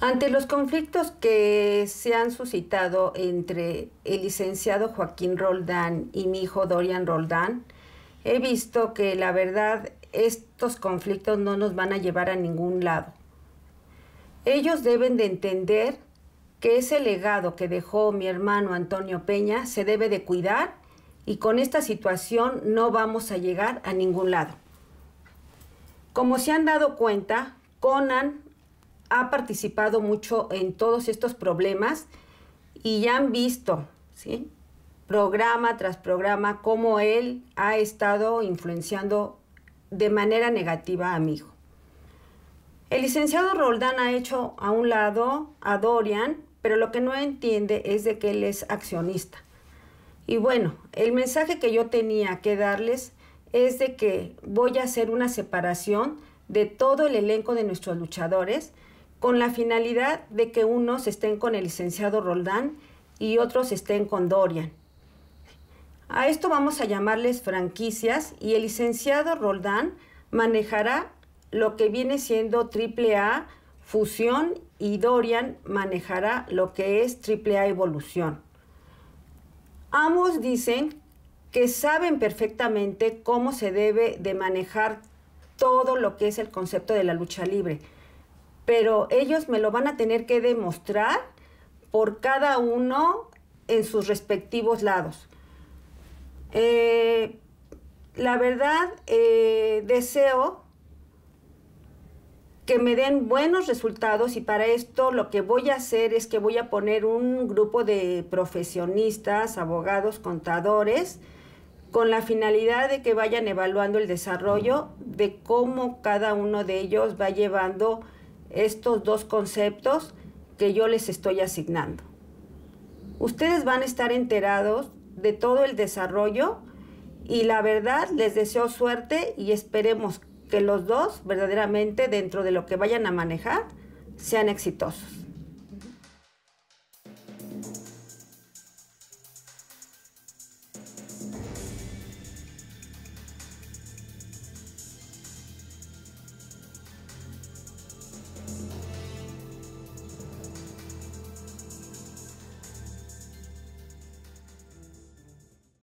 Ante los conflictos que se han suscitado entre el licenciado Joaquín Roldán y mi hijo Dorian Roldán, he visto que la verdad estos conflictos no nos van a llevar a ningún lado. Ellos deben de entender que ese legado que dejó mi hermano Antonio Peña se debe de cuidar y con esta situación no vamos a llegar a ningún lado. Como se han dado cuenta, Conan ha participado mucho en todos estos problemas y ya han visto, ¿sí? programa tras programa, cómo él ha estado influenciando de manera negativa a mi hijo. El licenciado Roldán ha hecho a un lado a Dorian, pero lo que no entiende es de que él es accionista. Y bueno, el mensaje que yo tenía que darles es de que voy a hacer una separación de todo el elenco de nuestros luchadores con la finalidad de que unos estén con el licenciado Roldán y otros estén con Dorian. A esto vamos a llamarles franquicias y el licenciado Roldán manejará lo que viene siendo AAA Fusión y Dorian manejará lo que es AAA Evolución. Ambos dicen que saben perfectamente cómo se debe de manejar todo lo que es el concepto de la lucha libre pero ellos me lo van a tener que demostrar por cada uno en sus respectivos lados. Eh, la verdad, eh, deseo que me den buenos resultados y para esto lo que voy a hacer es que voy a poner un grupo de profesionistas, abogados, contadores, con la finalidad de que vayan evaluando el desarrollo de cómo cada uno de ellos va llevando estos dos conceptos que yo les estoy asignando. Ustedes van a estar enterados de todo el desarrollo y la verdad les deseo suerte y esperemos que los dos verdaderamente dentro de lo que vayan a manejar sean exitosos.